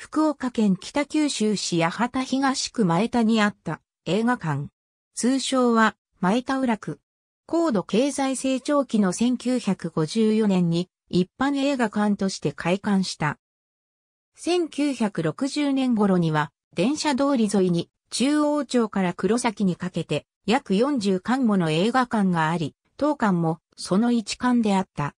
福岡県北九州市八幡東区前田にあった映画館。通称は前田浦区。高度経済成長期の1954年に一般映画館として開館した。1960年頃には電車通り沿いに中央町から黒崎にかけて約40館もの映画館があり、当館もその一館であった。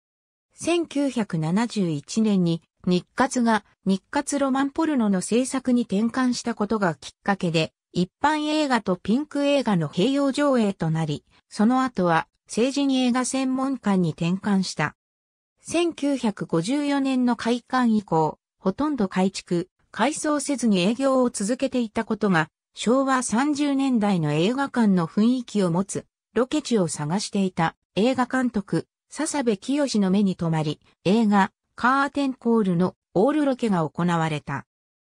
1971年に日活が日活ロマンポルノの制作に転換したことがきっかけで、一般映画とピンク映画の併用上映となり、その後は成人映画専門館に転換した。1954年の開館以降、ほとんど改築、改装せずに営業を続けていたことが、昭和30年代の映画館の雰囲気を持つ、ロケ地を探していた映画監督、笹部清の目に留まり、映画、カーテンコールのオールロケが行われた。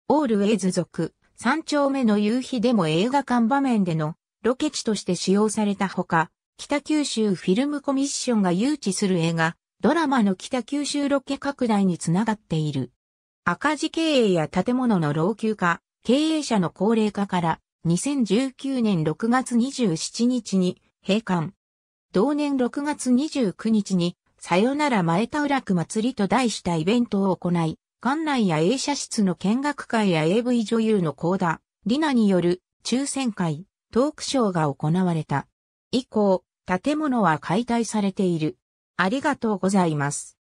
オールウェイズ族、三丁目の夕日でも映画館場面でのロケ地として使用されたほか、北九州フィルムコミッションが誘致する映画、ドラマの北九州ロケ拡大につながっている。赤字経営や建物の老朽化、経営者の高齢化から2019年6月27日に閉館。同年6月29日にさよなら前田浦区祭りと題したイベントを行い、館内や映写室の見学会や AV 女優の高田、リナによる抽選会、トークショーが行われた。以降、建物は解体されている。ありがとうございます。